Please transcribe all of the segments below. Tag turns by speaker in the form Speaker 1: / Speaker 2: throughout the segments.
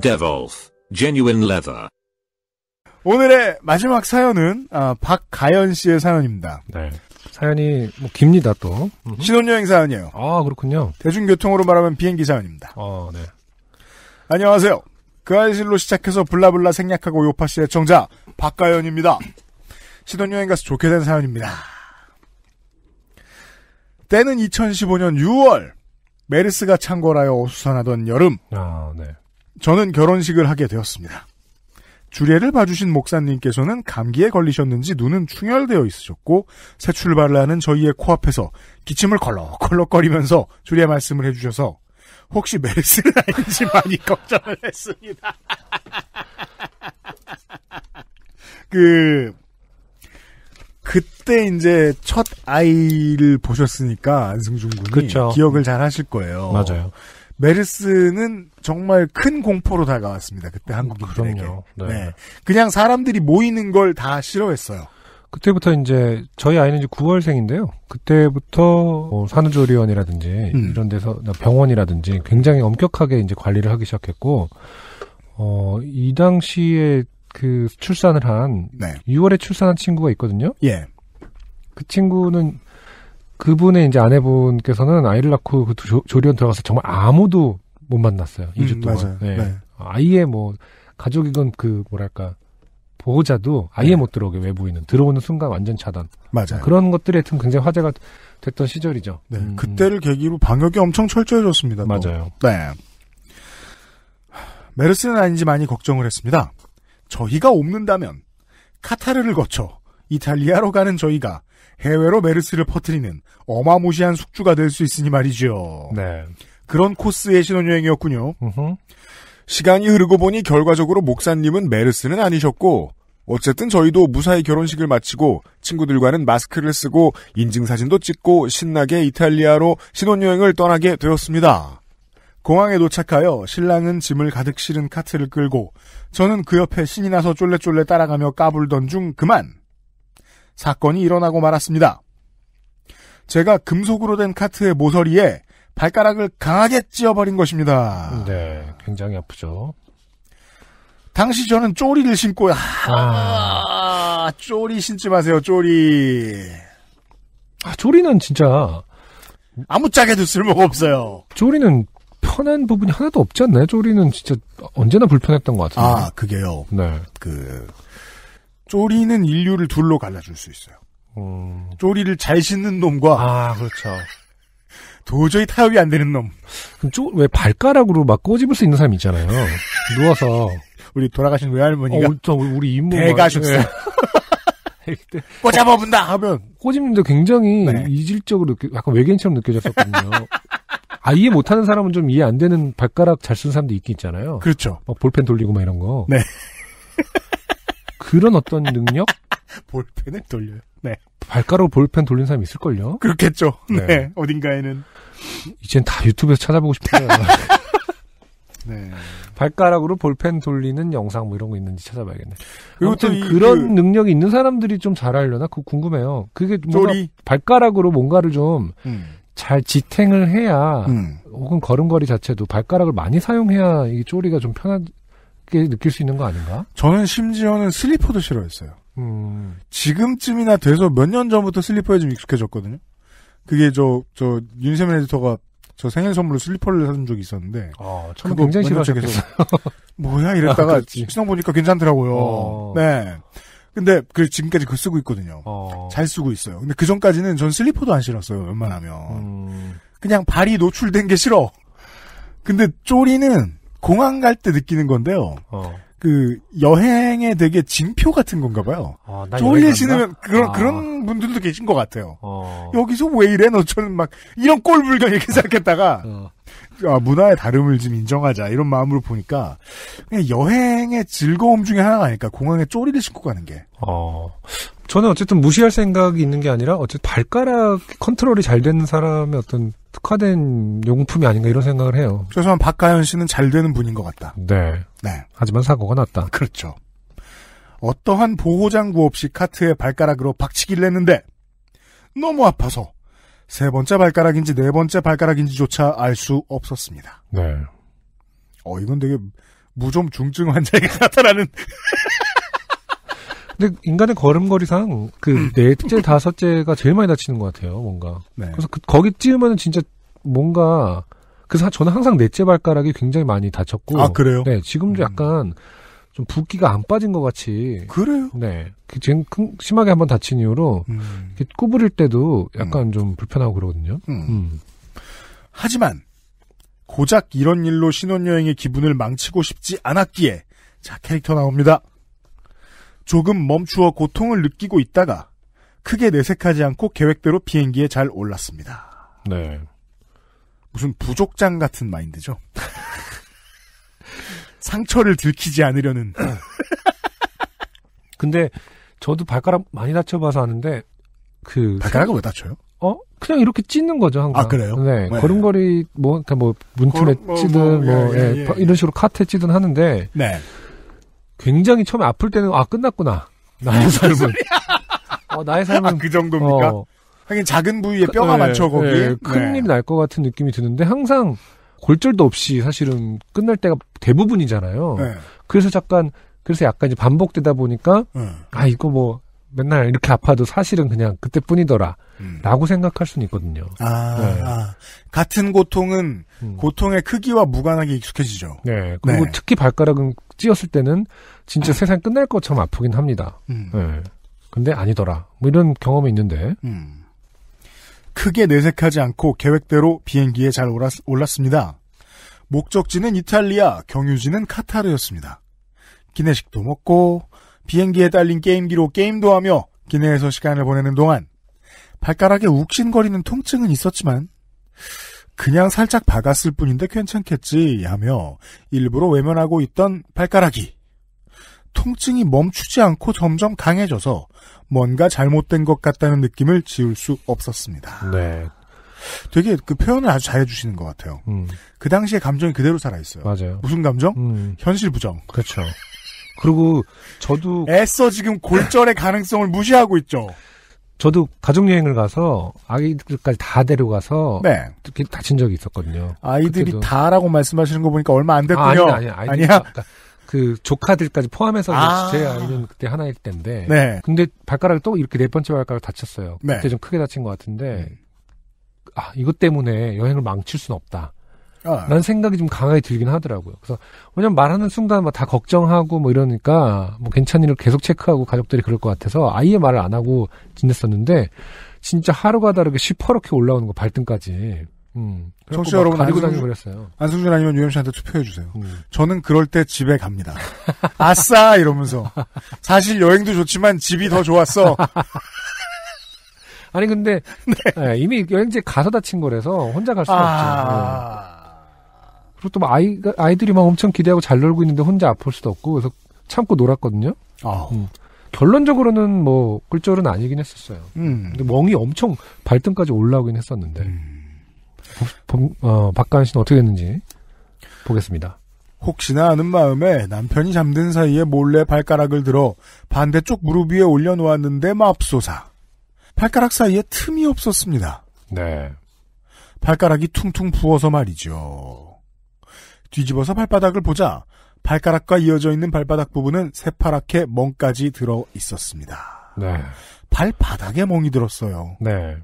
Speaker 1: Devolf, genuine leather.
Speaker 2: 오늘의 마지막 사연은 아, 박가연 씨의 사연입니다. 네. 사연이 뭐 깁니다 또. 신혼여행 사연이에요. 아 그렇군요. 대중교통으로 말하면 비행기 사연입니다. 어, 네. 안녕하세요. 그 아이실로 시작해서 블라블라 생략하고 요파 씨의 청자 박가연입니다. 신혼여행 가서 좋게 된 사연입니다. 때는 2015년 6월 메르스가 창궐하여 수선하던 여름. 아 네. 저는 결혼식을 하게 되었습니다. 주례를 봐주신 목사님께서는 감기에 걸리셨는지 눈은 충혈되어 있으셨고 새 출발을 하는 저희의 코앞에서 기침을 걸러걸럭거리면서 주례 말씀을 해주셔서 혹시 메르스는 아닌지 많이 걱정을 했습니다. 그 그때 이제 첫 아이를 보셨으니까 안승준 군이 그쵸. 기억을 잘 하실 거예요. 맞아요. 메르스는 정말 큰 공포로 다가왔습니다. 그때 한국인들에게. 아, 그럼요. 네. 네.
Speaker 1: 그냥 사람들이 모이는 걸 다 싫어했어요. 그때부터 이제 저희 아이는 이제 9월생인데요. 그때부터 뭐 산후조리원이라든지 음. 이런 데서 병원이라든지 굉장히 엄격하게 이제 관리를 하기 시작했고 어 이 당시에 그 출산을 한 네. 6월에 출산한 친구가 있거든요. 예. 그 친구는 그분의 이제 아내분께서는 아이를 낳고 그 조, 조리원 들어가서 정말 아무도 못 만났어요. 2주 음, 동안. 네. 네. 어, 아예 뭐 가족이건 그 뭐랄까 보호자도 아예 네. 못 들어오게 외부인은 들어오는 순간 완전 차단. 맞아요. 그런 것들이 하여튼 굉장히 화제가 됐던 시절이죠. 네. 음. 음. 그때를 계기로 방역이 엄청 철저해졌습니다. 맞아요.
Speaker 2: 또. 네. 메르스는 아닌지 많이 걱정을 했습니다. 저희가 옮는다면 카타르를 거쳐 이탈리아로 가는 저희가 해외로 메르스를 퍼뜨리는 어마무시한 숙주가 될 수 있으니 말이죠. 네. 그런 코스의 신혼여행이었군요. 으흠. 시간이 흐르고 보니 결과적으로 목사님은 메르스는 아니셨고 어쨌든 저희도 무사히 결혼식을 마치고 친구들과는 마스크를 쓰고 인증사진도 찍고 신나게 이탈리아로 신혼여행을 떠나게 되었습니다. 공항에 도착하여 신랑은 짐을 가득 실은 카트를 끌고 저는 그 옆에 신이 나서 쫄래쫄래 따라가며 까불던 중 그만 사건이 일어나고 말았습니다. 제가 금속으로 된 카트의 모서리에 발가락을 강하게 찧어버린 것입니다. 네, 굉장히 아프죠. 당시 저는 쪼리를 신고, 아, 아 쪼리 신지 마세요, 쪼리.
Speaker 1: 아, 쪼리는 진짜. 아무짝에도 쓸모가 없어요. 쪼리는 편한 부분이 하나도 없지 않나요? 쪼리는 진짜 언제나 불편했던 것 같아요. 아, 그게요. 네. 그, 쪼리는 인류를 둘로
Speaker 2: 갈라줄 수 있어요.
Speaker 1: 음. 쪼리를 잘 씻는 놈과 아 그렇죠. 도저히 타협이 안 되는 놈. 쪼, 왜 발가락으로 막 꼬집을 수 있는 사람 있잖아요. 누워서 우리 돌아가신 외할머니가 어, 우리 임무 대가셨어요. 예. 꼬잡아본다 하면 꼬집는데 굉장히 네. 이질적으로 느껴, 약간 외계인처럼 느껴졌었거든요. 아 이해 못하는 사람은 좀 이해 안 되는 발가락 잘 쓴 사람도 있긴 있잖아요. 그렇죠. 막 볼펜 돌리고 막 이런 거. 네. 그런 어떤 능력? 볼펜을 돌려요. 네. 발가로 락으 볼펜 돌린 사람 이 있을걸요? 그렇겠죠. 네. 네. 어딘가에는. 이젠 다 유튜브에서 찾아보고 싶어요. 네. 발가락으로 볼펜 돌리는 영상 뭐 이런 거 있는지 찾아봐야겠네. 아무튼 그런 그 능력이 있는 사람들이 좀 잘하려나? 그거 궁금해요. 그게 뭔가 쪼 발가락으로 뭔가를 좀잘 음. 지탱을 해야 음. 혹은 걸음걸이 자체도 발가락을 많이 사용해야 이 쪼리가 좀 편한 가깝게 느낄 수 있는 거 아닌가? 저는 심지어는 슬리퍼도 싫어했어요. 음. 지금쯤이나 돼서 몇 년 전부터 슬리퍼에 좀
Speaker 2: 익숙해졌거든요. 그게 저, 저, 윤세민 에디터가 저 생일 선물로 슬리퍼를 사준 적이 있었는데. 아, 저 굉장히 싫어하셨어요. 뭐야, 이랬다가 아, 신상 보니까 괜찮더라고요. 어. 네. 근데, 그, 지금까지 그 쓰고 있거든요. 어. 잘 쓰고 있어요. 근데 그 전까지는 전 슬리퍼도 안싫었어요 웬만하면. 음. 그냥 발이 노출된 게 싫어. 근데 쪼리는 공항 갈 때 느끼는 건데요. 어. 그 여행에 되게 진표 같은 건가 봐요. 아, 쫄려 지내 그런 아. 그런 분들도 계신 것 같아요. 어. 여기서 왜 이래? 너처럼 막 이런 꼴불견 이렇게 생각했다가 어. 어. 아, 문화의 다름을 좀 인정하자 이런 마음으로 보니까 그냥 여행의 즐거움 중에 하나가 아닐까
Speaker 1: 공항에 쪼리를 신고 가는 게. 어. 저는 어쨌든 무시할 생각이 있는 게 아니라 어쨌든 발가락 컨트롤이 잘 되는 사람의 어떤 특화된 용품이 아닌가 이런 생각을 해요. 죄송한 박가연 씨는 잘 되는 분인 것 같다. 네. 네. 하지만 사고가 났다. 그렇죠.
Speaker 2: 어떠한 보호장구 없이 카트에 발가락으로 박치기를 했는데 너무 아파서 세 번째 발가락인지 네 번째 발가락인지조차 알 수 없었습니다.
Speaker 1: 네. 어 이건 되게 무좀 중증 환자에게 나타나는 근데 인간의 걸음걸이상 그 넷째 음. 네 다섯째가 제일 많이 다치는 것 같아요 뭔가 네. 그래서 그, 거기 찌우면은 진짜 뭔가 그래서 저는 항상 넷째 발가락이 굉장히 많이 다쳤고 아 그래요? 네 지금도 음. 약간 좀 붓기가 안 빠진 것 같이 그래요? 네 지금 그 심하게 한번 다친 이후로 음. 구부릴 때도 음. 약간 음. 좀 불편하고 그러거든요. 음. 하지만 고작
Speaker 2: 이런 일로 신혼여행의 기분을 망치고 싶지 않았기에 자 캐릭터 나옵니다. 조금 멈추어 고통을 느끼고 있다가 크게 내색하지 않고 계획대로 비행기에 잘 올랐습니다. 네. 무슨 부족장 같은 마인드죠.
Speaker 1: 상처를 들키지 않으려는. 근데 저도 발가락 많이 다쳐봐서 아는데 그 발가락을 왜 다쳐요? 어 그냥 이렇게 찢는 거죠 항상. 아 그래요? 네, 네. 걸음걸이 뭐 그러니까 뭐문틀에 걸, 뭐, 어, 찌든 뭐, 뭐, 뭐 예, 예, 예, 예. 이런 식으로 카트에 찌든 하는데 네. 굉장히 처음에 아플 때는 아 끝났구나 나의 삶은 어, 나의 삶은 아, 그 정도입니까? 어,
Speaker 2: 하긴 작은 부위에 뼈가 네, 많죠 거기 네, 큰일
Speaker 1: 네. 날것 같은 느낌이 드는데 항상 골절도 없이 사실은 끝날 때가 대부분이잖아요. 네. 그래서 잠깐 그래서 약간 이제 반복되다 보니까 네. 아 이거 뭐 맨날 이렇게 아파도 사실은 그냥 그때뿐이더라. 음. 라고 생각할 수는 있거든요. 아, 네. 아. 같은 고통은 음. 고통의 크기와 무관하게 익숙해지죠. 네. 그리고 네. 특히 발가락은 찧었을 때는 진짜 아. 세상 끝날 것처럼 아프긴 합니다. 음. 네. 근데 아니더라. 뭐 이런 경험이 있는데. 음. 크게 내색하지 않고 계획대로 비행기에 잘 올랐, 올랐습니다.
Speaker 2: 목적지는 이탈리아, 경유지는 카타르였습니다. 기내식도 먹고 비행기에 딸린 게임기로 게임도 하며 기내에서 시간을 보내는 동안 발가락에 욱신거리는 통증은 있었지만 그냥 살짝 박았을 뿐인데 괜찮겠지 하며 일부러 외면하고 있던 발가락이 통증이 멈추지 않고 점점 강해져서 뭔가 잘못된 것 같다는 느낌을 지울 수 없었습니다. 네. 되게 그 표현을 아주 잘해주시는 것 같아요. 음. 그당시에 감정이 그대로 살아있어요. 맞아요. 무슨 감정? 음. 현실 부정. 그렇죠. 그리고
Speaker 1: 저도 애써 지금 골절의 가능성을 무시하고 있죠. 저도 가족여행을 가서 아이들까지 다 데려가서 네. 다친 적이 있었거든요. 아이들이 그때도. 다라고 말씀하시는 거 보니까 얼마 안 됐군요. 아, 아니, 아니, 아니야. 그러니까 그 조카들까지 포함해서 아~ 제 아이는 그때 하나일 때인데. 네. 근데 발가락을 또 이렇게 네 번째 발가락 다쳤어요. 네. 그때 좀 크게 다친 것 같은데. 음. 아, 이것 때문에 여행을 망칠 수는 없다. 아. 라는 생각이 좀 강하게 들긴 하더라고요. 그래서 왜냐면 말하는 순간 막다 뭐 걱정하고 뭐 이러니까 뭐괜찮니를 계속 체크하고 가족들이 그럴 것 같아서 아예 말을 안 하고 지냈었는데 진짜 하루가 다르게 시퍼렇게 올라오는 거 발등까지. 음. 청취자 여러분 가지고 다니고 그어요 안승준 아니면 유엠 씨한테 투표해 주세요. 음. 저는 그럴 때 집에 갑니다. 아싸 이러면서 사실 여행도 좋지만 집이 더 좋았어. 아니 근데 네. 네, 이미 여행지 에 가서 다친 거라서 혼자 갈 수가 아... 없죠. 네. 그리고 또 뭐 아이 아이들이 막 엄청 기대하고 잘 놀고 있는데 혼자 아플 수도 없고 그래서 참고 놀았거든요. 음. 결론적으로는 뭐 글절은 아니긴 했었어요. 음. 근데 멍이 엄청 발등까지 올라오긴 했었는데 음. 보, 어, 박가은 씨는 어떻게 했는지 보겠습니다.
Speaker 2: 혹시나 하는 마음에
Speaker 1: 남편이 잠든 사이에 몰래 발가락을
Speaker 2: 들어 반대쪽 무릎 위에 올려놓았는데 맙소사. 발가락 사이에 틈이 없었습니다. 네. 발가락이 퉁퉁 부어서 말이죠. 뒤집어서 발바닥을 보자 발가락과 이어져 있는 발바닥 부분은 새파랗게 멍까지 들어 있었습니다. 네. 발바닥에 멍이 들었어요. 네.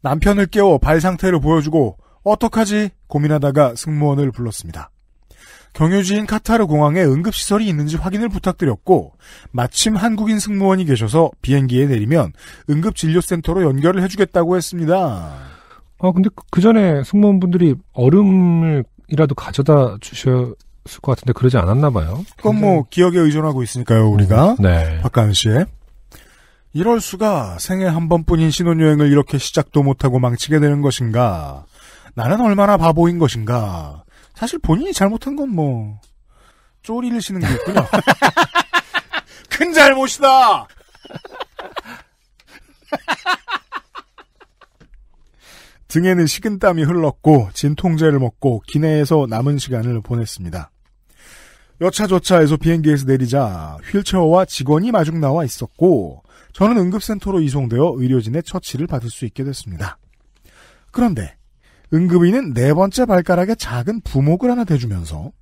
Speaker 2: 남편을 깨워 발 상태를 보여주고 어떡하지 고민하다가 승무원을 불렀습니다. 경유지인 카타르 공항에 응급시설이 있는지 확인을 부탁드렸고 마침 한국인 승무원이 계셔서 비행기에 내리면 응급진료센터로 연결을 해주겠다고 했습니다.
Speaker 1: 아 근데 그, 그 전에 승무원분들이 얼음을 이라도 가져다 주셨을 것 같은데 그러지 않았나 봐요. 그건
Speaker 2: 뭐 기억에 의존하고 있으니까요, 음, 우리가. 네.
Speaker 1: 박가은 씨의.
Speaker 2: 이럴 수가 생애 한 번뿐인 신혼여행을 이렇게 시작도 못하고 망치게 되는 것인가? 나는 얼마나 바보인 것인가? 사실 본인이 잘못한 건 뭐, 쪼리를 시는 게 있군요. 큰 잘못이다! 등에는 식은땀이 흘렀고 진통제를 먹고 기내에서 남은 시간을 보냈습니다. 여차저차해서 비행기에서 내리자 휠체어와 직원이 마중 나와 있었고 저는 응급센터로 이송되어 의료진의 처치를 받을 수 있게 됐습니다. 그런데 응급의는 네 번째 발가락에 작은 부목을 하나 대주면서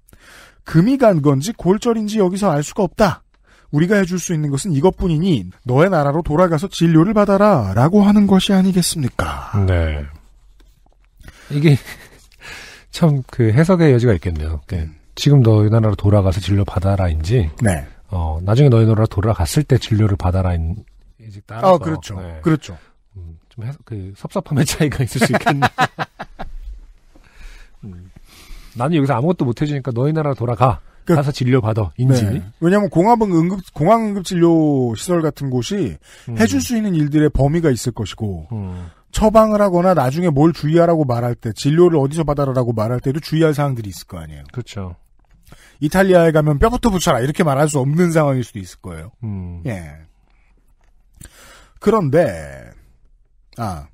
Speaker 2: 금이 간 건지 골절인지 여기서 알 수가 없다. 우리가 해줄 수 있는 것은 이것뿐이니 너의 나라로 돌아가서 진료를 받아라 라고 하는 것이 아니겠습니까?
Speaker 1: 네. 이게 참 그 해석의 여지가 있겠네요. 그 지금 너희 나라로 돌아가서 진료 받아라인지, 네. 어 나중에 너희 나라로 돌아갔을 때 진료를 받아라인 이제 따라서. 아 그렇죠, 네. 그렇죠. 음, 좀 해석 그 섭섭함의 차이가 있을 수 있겠네. 음. 나는 여기서 아무것도 못 해주니까 너희 나라 로 돌아가. 그, 가서 진료 받아 인지. 네.
Speaker 2: 왜냐하면 공항은 응급 공항 응급 진료 시설 같은 곳이 음. 해줄 수 있는 일들의 범위가 있을 것이고 음. 처방을 하거나 나중에 뭘 주의하라고 말할 때 진료를 어디서 받아라라고 말할 때도 주의할 사항들이 있을 거 아니에요. 그렇죠. 이탈리아에 가면 뼈부터 붙여라 이렇게 말할 수 없는 상황일 수도 있을 거예요. 음. 예. 그런데 아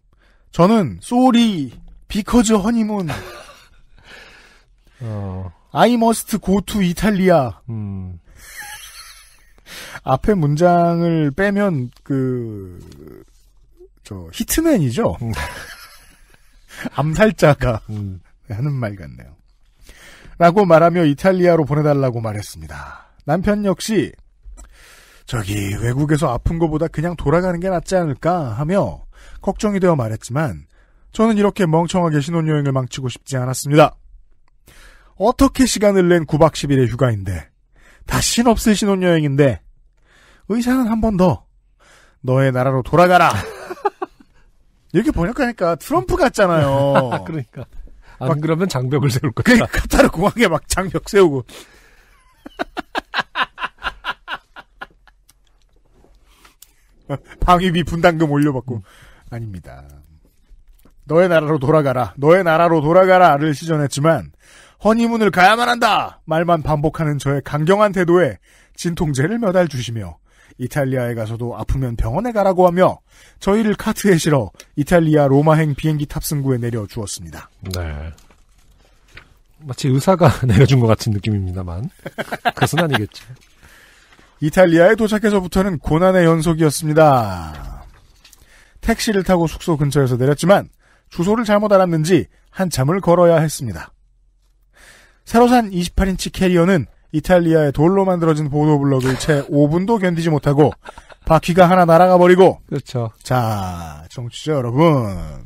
Speaker 2: 저는 소리 비커즈 허니문 아이 머스트 고투 이탈리아 앞에 문장을 빼면 그저 히트맨이죠. 암살자가 음. 네, 하는 말 같네요. 라고 말하며 이탈리아로 보내달라고 말했습니다. 남편 역시 저기 외국에서 아픈 것보다 그냥 돌아가는 게 낫지 않을까 하며 걱정이 되어 말했지만 저는 이렇게 멍청하게 신혼여행을 망치고 싶지 않았습니다. 어떻게 시간을 낸 9박 10일의 휴가인데 다신 없을 신혼여행인데 의사는 한 번 더 너의 나라로 돌아가라 이렇게 번역하니까 트럼프 같잖아요. 아, 그러니까. 안 막, 그러면 장벽을 세울 거다. 그 카타르 공항에 막 장벽 세우고. 방위비 분담금 올려받고. 아닙니다. 너의 나라로 돌아가라. 너의 나라로 돌아가라를 시전했지만 허니문을 가야만 한다. 말만 반복하는 저의 강경한 태도에 진통제를 몇 알 주시며 이탈리아에 가서도 아프면 병원에 가라고 하며 저희를 카트에 실어 이탈리아 로마행 비행기 탑승구에 내려 주었습니다. 네. 마치 의사가
Speaker 1: 내려준 것 같은
Speaker 2: 느낌입니다만 그것은 아니겠지 이탈리아에 도착해서부터는 고난의 연속이었습니다. 택시를 타고 숙소 근처에서 내렸지만 주소를 잘못 알았는지 한참을 걸어야 했습니다. 새로 산 28인치 캐리어는 이탈리아의 돌로 만들어진 보도블럭을 채 5분도 견디지 못하고 바퀴가 하나 날아가 버리고 그렇죠. 자, 정치자 여러분.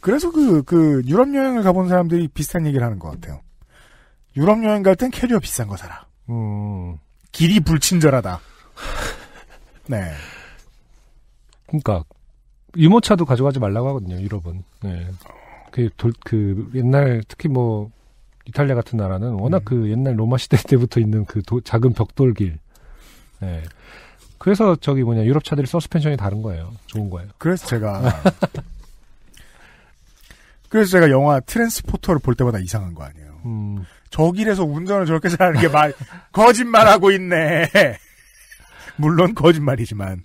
Speaker 2: 그래서 그, 그, 유럽 여행을 가본 사람들이 비슷한 얘기를 하는 것 같아요. 유럽 여행 갈 땐 캐리어 비싼 거 사라. 음.
Speaker 1: 길이 불친절하다. 네. 그러니까 유모차도 가져가지 말라고 하거든요. 유럽은. 네. 그, 돌, 그 옛날 특히 뭐 이탈리아 같은 나라는 워낙 음. 그 옛날 로마 시대 때부터 있는 그 도, 작은 벽돌길. 예. 그래서 저기 뭐냐 유럽 차들이 서스펜션이 다른 거예요. 좋은 거예요. 그래서 제가 그래서 제가 영화 트랜스포터를
Speaker 2: 볼 때마다 이상한 거 아니에요. 음. 저 길에서 운전을 저렇게 잘하는 게말 거짓말하고 있네.
Speaker 1: 물론 거짓말이지만.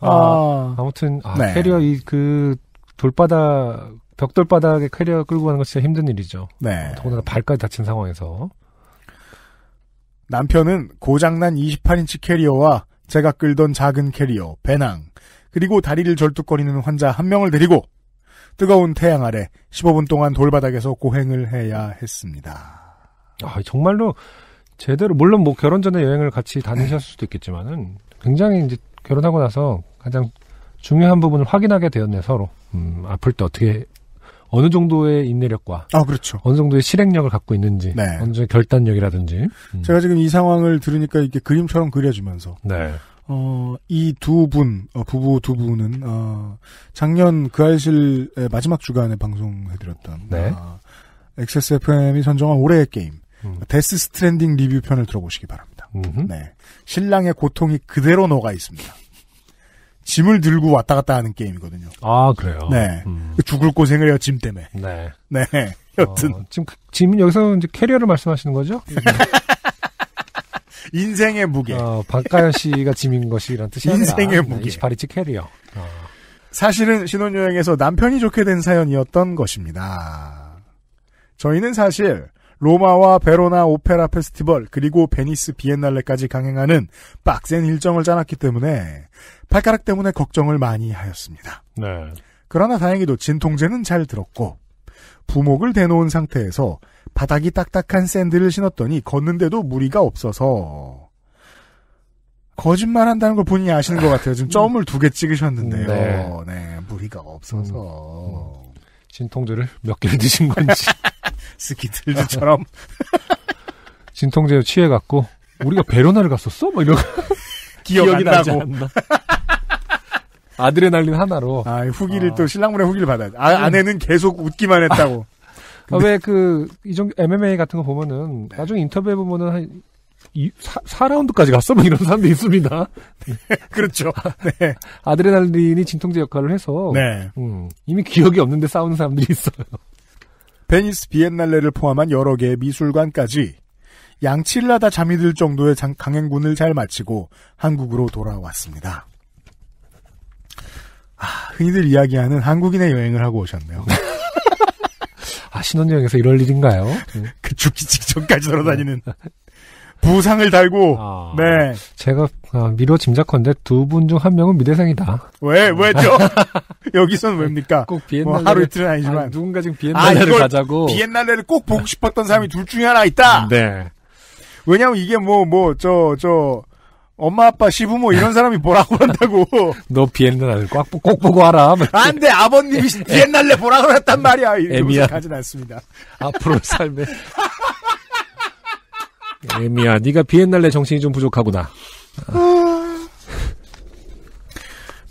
Speaker 1: 아, 아. 아무튼 아, 네. 캐리어 이 그 돌바닥 벽돌 바닥에 캐리어 끌고 가는 건 진짜 힘든 일이죠. 네. 더군다나 발까지 다친 상황에서. 남편은
Speaker 2: 고장난 28인치 캐리어와 제가 끌던 작은 캐리어, 배낭, 그리고 다리를 절뚝거리는 환자 한 명을 데리고 뜨거운 태양 아래 15분 동안 돌바닥에서
Speaker 1: 고행을 해야 했습니다. 아, 정말로 제대로 물론 뭐 결혼 전에 여행을 같이 다니셨을 네. 수도 있겠지만은 굉장히 이제 결혼하고 나서 가장 중요한 부분을 확인하게 되었네 서로. 음, 아플 때 어떻게 어느 정도의 인내력과 아 그렇죠. 어느 정도의 실행력을 갖고 있는지 네. 어느 정도의 결단력이라든지 음. 제가 지금 이 상황을 들으니까 이렇게 그림처럼 그려지면서 네. 어, 이 두 분, 어, 부부 두
Speaker 2: 분은, 어, 작년 그 알실의 마지막 주간에
Speaker 1: 방송해드렸던, 네. 어,
Speaker 2: 아, XSFM이 선정한 올해의 게임, 음. 데스 스트랜딩 리뷰 편을 들어보시기 바랍니다. 음흠. 네. 신랑의 고통이 그대로 녹아 있습니다. 짐을 들고
Speaker 1: 왔다 갔다 하는 게임이거든요. 아 그래요. 네. 음. 그 죽을 고생을 해요 짐 때문에. 네. 네. 여튼 어, 지금 그 짐 여기서 이제 캐리어를 말씀하시는 거죠? 음. 인생의 무게. 어, 박가연 씨가 짐인 것이란 뜻이 인생의 무게. 28인치 캐리어. 어.
Speaker 2: 사실은 신혼여행에서 남편이 좋게 된 사연이었던 것입니다. 저희는 사실 로마와 베로나 오페라 페스티벌 그리고 베니스 비엔날레까지 강행하는 빡센 일정을 짜놨기 때문에 발가락 때문에 걱정을 많이 하였습니다. 네. 그러나 다행히도 진통제는 잘 들었고 부목을 대놓은 상태에서 바닥이 딱딱한 샌들을 신었더니 걷는데도 무리가 없어서 거짓말 한다는 걸 본인이 아시는 것 같아요. 지금 점을 두 개 찍으셨는데요.
Speaker 1: 네. 네. 무리가 없어서. 음, 음. 진통제를 몇 개를 드신 건지. 스키틀즈처럼 진통제 취해갖고 우리가 베로나를 갔었어? 뭐 이런
Speaker 2: 기억이 나고 아드레날린 하나로 아, 후기를 아. 또 신랑분의 후기를 받아야 돼. 아, 음. 아내는 계속 웃기만 했다고 아, 왜
Speaker 1: 그 이종 MMA 같은 거 보면은 네. 나중에 인터뷰해 보면은 한 사, 4라운드까지 갔어? 뭐 이런 사람도 있습니다. 그렇죠. 아, 네. 아드레날린이 진통제 역할을 해서 네. 음, 이미 기억이 없는데 싸우는 사람들이 있어요.
Speaker 2: 베니스 비엔날레를 포함한 여러 개의 미술관까지 양치를 하다 잠이 들 정도의 강행군을 잘 마치고 한국으로 돌아왔습니다. 아, 흔히들 이야기하는 한국인의 여행을 하고 오셨네요. 아,
Speaker 1: 신혼여행에서 이럴 일인가요? 그 죽기 직전까지
Speaker 2: 돌아다니는. 네. 부상을 달고 아... 네
Speaker 1: 제가 아, 미뤄 짐작컨데두 분 중 한 명은 미대생이다
Speaker 2: 왜 왜죠 여기선 왜입니까 꼭 비엔날레 뭐 하루 이틀은 아니지만 아니, 누군가 지금 아, 비엔날레를 아, 가자고 비엔날레를 꼭 보고 싶었던 사람이 둘 중에 하나 있다 네 왜냐하면 이게 뭐 뭐 저 저 엄마 아빠 시부모 이런 사람이 뭐라고 한다고
Speaker 1: 너 비엔날레를 꽉, 꼭 보고 하라 뭐 안돼 아버님이 비엔날레 보라고 했단 말이야 이렇게 가진 않습니다 앞으로 삶에 에미야, 네가 비엔날레 정신이 좀 부족하구나.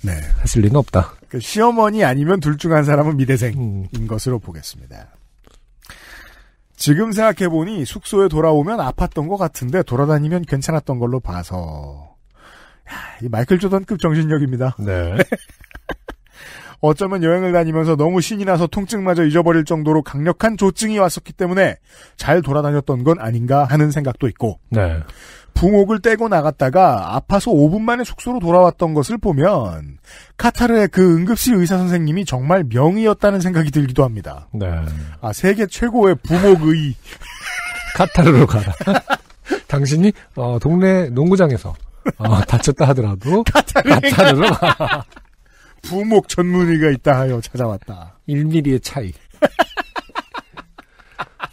Speaker 1: 네. 했을 리는 없다.
Speaker 2: 그 시어머니 아니면 둘 중 한 사람은 미대생인 음. 것으로 보겠습니다. 지금 생각해보니 숙소에 돌아오면 아팠던 것 같은데 돌아다니면 괜찮았던 걸로 봐서 야, 이 마이클 조던급 정신력입니다. 네. 어쩌면 여행을 다니면서 너무 신이 나서 통증마저 잊어버릴 정도로 강력한 조증이 왔었기 때문에 잘 돌아다녔던 건 아닌가 하는 생각도 있고 네. 붕옥을 떼고 나갔다가 아파서 5분 만에 숙소로 돌아왔던 것을 보면 카타르의 그 응급실 의사 선생님이 정말 명의였다는 생각이 들기도 합니다. 네. 아 세계
Speaker 1: 최고의 부목의 카타르로 가라. 당신이 어, 동네 농구장에서 어, 다쳤다 하더라도 카타르로 가. 부목 전문의가 있다 하여 찾아왔다. 1mm의 차이.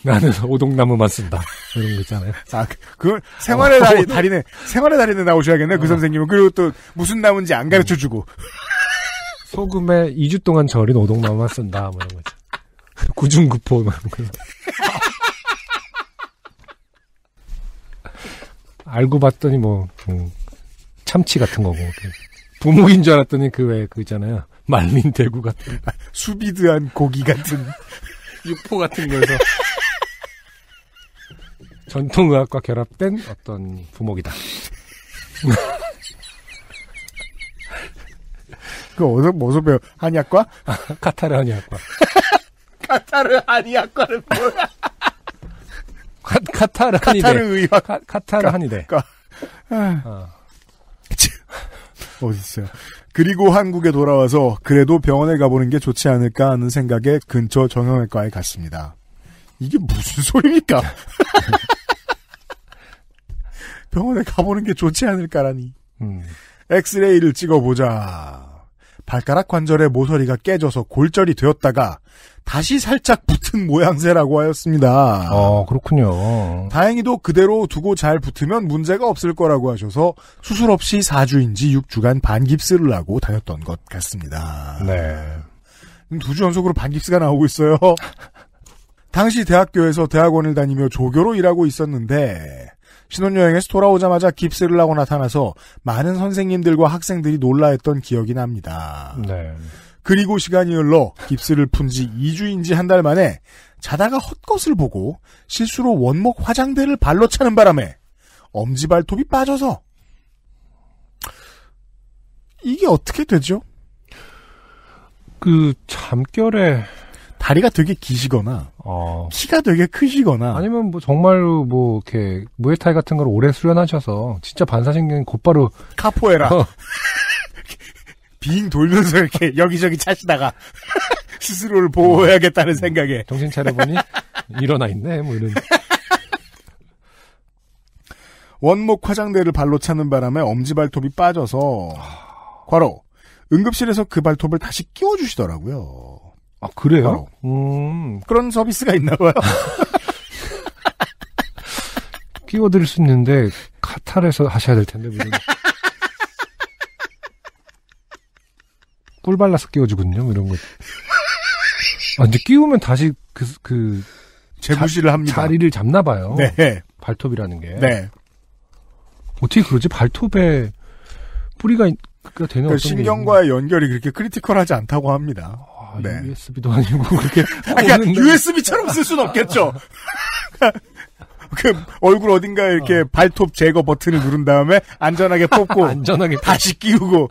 Speaker 1: 나는 오동나무만 쓴다. 이런 거 있잖아요. 아, 그, 걸
Speaker 2: 생활의 어, 어, 달인, 어. 달인에, 생활의 달인에 나오셔야겠네, 그 어. 그 선생님은. 그리고 또, 무슨 나무인지 안 가르쳐 주고.
Speaker 1: 소금에 2주 동안 절인 오동나무만 쓴다. 뭐 이런 거죠. 구중구포, 뭐이 알고 봤더니 뭐, 음, 참치 같은 거고. 부목인 줄 알았더니 그 왜그 그 있잖아요. 말린 대구 같은 아, 수비드한 고기 같은 육포 같은 거에서 전통의학과 결합된 어떤 부목이다. 그
Speaker 2: 어디서 뭐서 배워? 한의학과? 아, 카타르 한의학과. 카타르 한의학과는 뭐야? 카, 타르 한의대. 카타르 의학. 카, 타르 한의대.
Speaker 1: 아.
Speaker 2: 멋있어요. 그리고 한국에 돌아와서 그래도 병원에 가보는 게 좋지 않을까 하는 생각에 근처 정형외과에 갔습니다. 이게 무슨 소리입니까? 병원에 가보는 게 좋지 않을까라니. 음. 엑스레이를 찍어보자. 발가락 관절의 모서리가 깨져서 골절이 되었다가 다시 살짝 붙은 모양새라고 하였습니다. 아, 그렇군요. 다행히도 그대로 두고 잘 붙으면 문제가 없을 거라고 하셔서 수술 없이 4주인지 6주간 반깁스를 하고 다녔던 것 같습니다. 네. 음, 두주 연속으로 반깁스가 나오고 있어요. 당시 대학교에서 대학원을 다니며 조교로 일하고 있었는데 신혼여행에서 돌아오자마자 깁스를 하고 나타나서 많은 선생님들과 학생들이 놀라했던 기억이 납니다. 네. 그리고 시간이 흘러 깁스를 푼 지 2주인지 한 달 만에 자다가 헛것을 보고 실수로 원목 화장대를 발로 차는 바람에 엄지발톱이 빠져서 이게 어떻게 되죠?
Speaker 1: 그 잠결에 다리가 되게 기시거나 어. 키가 되게 크시거나 아니면 뭐 정말로 뭐 이렇게 무에타이 같은 걸 오래 수련하셔서 진짜 반사신경 곧바로
Speaker 2: 카포에라 어.
Speaker 1: 빙 돌면서
Speaker 2: 이렇게 여기저기 차시다가 스스로를 보호해야겠다는 어. 생각에 정신 차려보니
Speaker 1: 일어나 있네 뭐 이런
Speaker 2: 원목 화장대를 발로 차는 바람에 엄지발톱이 빠져서 과로 아. 응급실에서
Speaker 1: 그 발톱을 다시 끼워주시더라고요. 아 그래요? 어? 음
Speaker 2: 그런 서비스가
Speaker 1: 있나봐요. 끼워드릴 수 있는데 카탈에서 하셔야 될 텐데 무슨 꿀 발라서 끼워주군요 이런 거. 아 이제 끼우면 다시 그그 그, 그 재구실을 자, 합니다. 자리를 잡나 봐요. 네. 발톱이라는 게. 네. 어떻게 그러지? 발톱에 뿌리가 그러니까 되는 그러니까 신경과의 연결이 그렇게
Speaker 2: 크리티컬하지 않다고 합니다. 아, 네. USB도 아니고 그렇게 아, 그러니까 USB처럼 쓸 수는 없겠죠. 그 얼굴 어딘가 이렇게 어. 발톱 제거 버튼을 누른 다음에 안전하게 뽑고 안전하게 다시 끼우고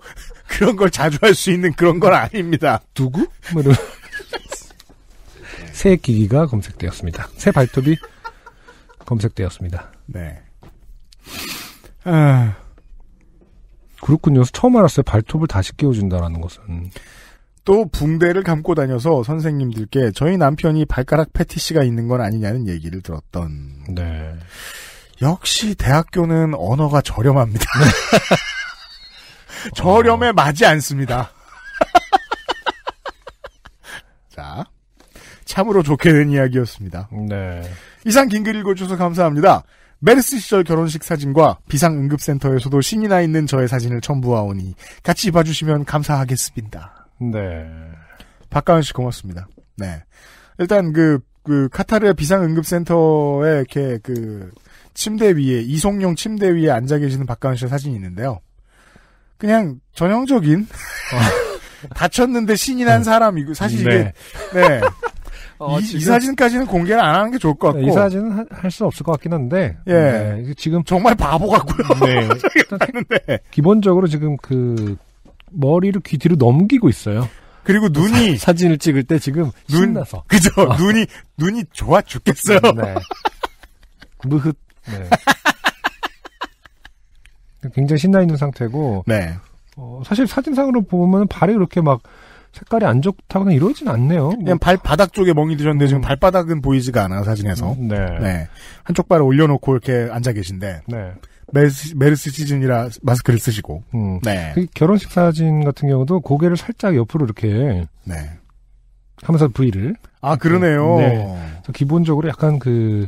Speaker 2: 그런 걸 자주 할 수 있는
Speaker 1: 그런 건 아닙니다. 누구? 뭐 새 기기가 검색되었습니다. 새 발톱이 검색되었습니다. 네. 아... 그렇군요. 처음 알았어요. 발톱을 다시 끼워준다라는 것은.
Speaker 2: 또 붕대를 감고 다녀서 선생님들께 저희 남편이 발가락 패티시가 있는 건 아니냐는 얘기를 들었던. 네. 역시 대학교는 언어가 저렴합니다. 네. 저렴에 어... 맞지 않습니다. 자, 참으로 좋게 된 이야기였습니다. 네. 이상 긴 글 읽어주셔서 감사합니다. 메르스 시절 결혼식 사진과 비상응급센터에서도 신이 나 있는 저의 사진을 첨부하오니 같이 봐주시면 감사하겠습니다. 네. 박가은 씨 고맙습니다. 네. 일단 그, 그 카타르의 비상응급센터에 이렇게 그 침대 위에 이송용 침대 위에 앉아 계시는 박가은 씨 사진이 있는데요. 그냥 전형적인 다쳤는데 신이 난 네. 사람이고 그 사실 이게 네. 네. 어, 이, 이, 사진까지는
Speaker 1: 공개를 안 하는 게 좋을 것 같고 이 사진은 할 수 없을 것 같긴 한데 예 네. 지금 정말 바보 같고요. 네. 기본적으로 지금 그 머리를 귀 뒤로 넘기고 있어요. 그리고 그 눈이 사, 진을 찍을 때 지금 눈, 신나서 그죠 어. 눈이 눈이 좋아 죽겠어요. 네. 무흡. 네. 굉장히 신나 있는 상태고. 네. 어, 사실 사진상으로 보면 발이 그렇게 막 색깔이 안 좋다거나 이러진 않네요. 뭐 그냥 뭐.
Speaker 2: 발바닥 쪽에 멍이 드셨는데 음. 지금 발바닥은 보이지가 않아 사진에서. 음, 네. 네. 한쪽 발을 올려놓고 이렇게 앉아 계신데. 네. 메르스,
Speaker 1: 메르스 시즌이라 마스크를 쓰시고. 음. 네. 그 결혼식 사진 같은 경우도 고개를 살짝 옆으로 이렇게. 네. 하면서 V를. 아, 그러네요. 네. 기본적으로 약간 그,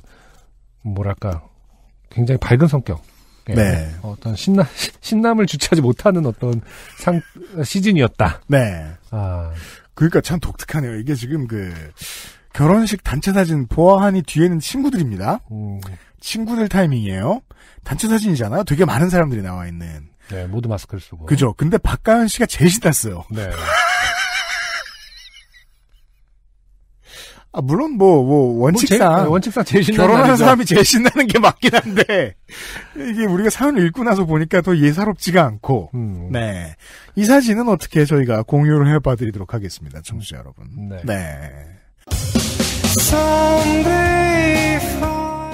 Speaker 1: 뭐랄까. 굉장히 밝은 성격. 네. 네. 어떤 신나, 신남을 주체하지 못하는 어떤 상, 시즌이었다. 네. 아. 그러니까 참 독특하네요. 이게 지금 그, 결혼식 단체 사진
Speaker 2: 보아하니 뒤에는 친구들입니다. 음. 친구들 타이밍이에요. 단체 사진이잖아요. 되게 많은 사람들이 나와 있는. 네, 모두 마스크를 쓰고. 그죠. 근데 박가연 씨가 제일 신났어요. 네. 아, 물론 뭐, 뭐, 원칙상. 뭐 제, 원칙상 제일 신나는 결혼하는 사람이 제일 신나는 게 맞긴 한데, 이게 우리가 사연을 읽고 나서 보니까 더 예사롭지가 않고, 음. 네. 이 사진은 어떻게 저희가 공유를
Speaker 1: 해봐드리도록 하겠습니다. 청취자 여러분. 네. 네.